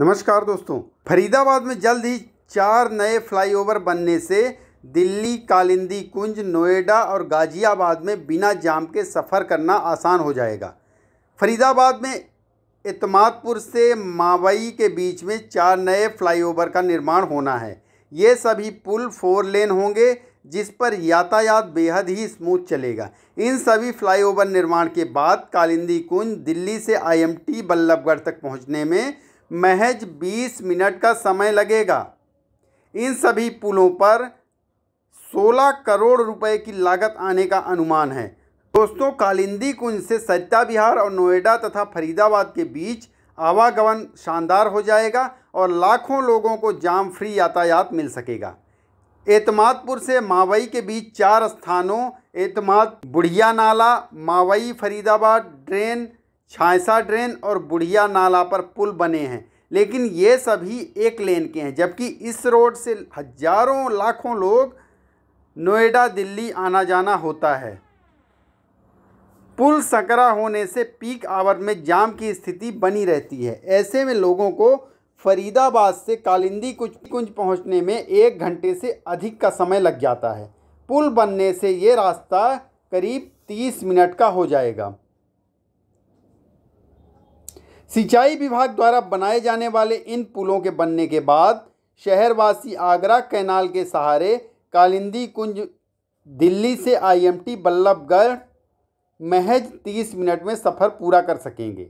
नमस्कार दोस्तों फरीदाबाद में जल्द ही चार नए फ्लाईओवर बनने से दिल्ली कालिंदी कुंज नोएडा और गाजियाबाद में बिना जाम के सफ़र करना आसान हो जाएगा फरीदाबाद में इतमादपुर से मावई के बीच में चार नए फ्लाईओवर का निर्माण होना है ये सभी पुल फोर लेन होंगे जिस पर यातायात बेहद ही स्मूथ चलेगा इन सभी फ्लाईओवर निर्माण के बाद कालिंदी कुंज दिल्ली से आईएमटी बल्लभगढ़ तक पहुंचने में महज 20 मिनट का समय लगेगा इन सभी पुलों पर 16 करोड़ रुपए की लागत आने का अनुमान है दोस्तों कालिंदी कुंज से सत्या बिहार और नोएडा तथा फरीदाबाद के बीच आवागमन शानदार हो जाएगा और लाखों लोगों को जाम फ्री यातायात मिल सकेगा एतमादपुर से मावई के बीच चार स्थानों एतमाद बुढ़िया नाला मावई फरीदाबाद ड्रेन छायसा ड्रेन और बुढ़िया नाला पर पुल बने हैं लेकिन ये सभी एक लेन के हैं जबकि इस रोड से हजारों लाखों लोग नोएडा दिल्ली आना जाना होता है पुल सकरा होने से पीक आवर में जाम की स्थिति बनी रहती है ऐसे में लोगों को फरीदाबाद से कालिंदी कुछ कुंज पहुँचने में एक घंटे से अधिक का समय लग जाता है पुल बनने से ये रास्ता करीब तीस मिनट का हो जाएगा सिंचाई विभाग द्वारा बनाए जाने वाले इन पुलों के बनने के बाद शहरवासी आगरा कैनाल के सहारे कालिंदी कुंज दिल्ली से आईएमटी बल्लभगढ़ महज तीस मिनट में सफ़र पूरा कर सकेंगे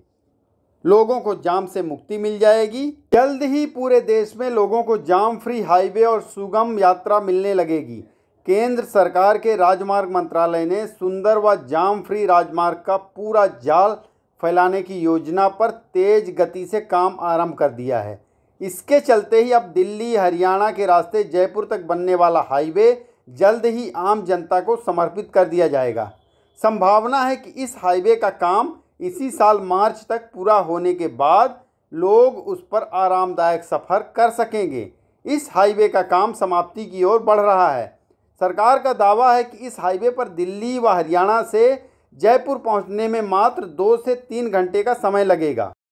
लोगों को जाम से मुक्ति मिल जाएगी जल्द ही पूरे देश में लोगों को जाम फ्री हाईवे और सुगम यात्रा मिलने लगेगी केंद्र सरकार के राजमार्ग मंत्रालय ने सुंदर व जाम फ्री राजमार्ग का पूरा जाल फैलाने की योजना पर तेज़ गति से काम आरंभ कर दिया है इसके चलते ही अब दिल्ली हरियाणा के रास्ते जयपुर तक बनने वाला हाईवे जल्द ही आम जनता को समर्पित कर दिया जाएगा संभावना है कि इस हाईवे का काम इसी साल मार्च तक पूरा होने के बाद लोग उस पर आरामदायक सफ़र कर सकेंगे इस हाईवे का काम समाप्ति की ओर बढ़ रहा है सरकार का दावा है कि इस हाईवे पर दिल्ली व हरियाणा से जयपुर पहुंचने में मात्र दो से तीन घंटे का समय लगेगा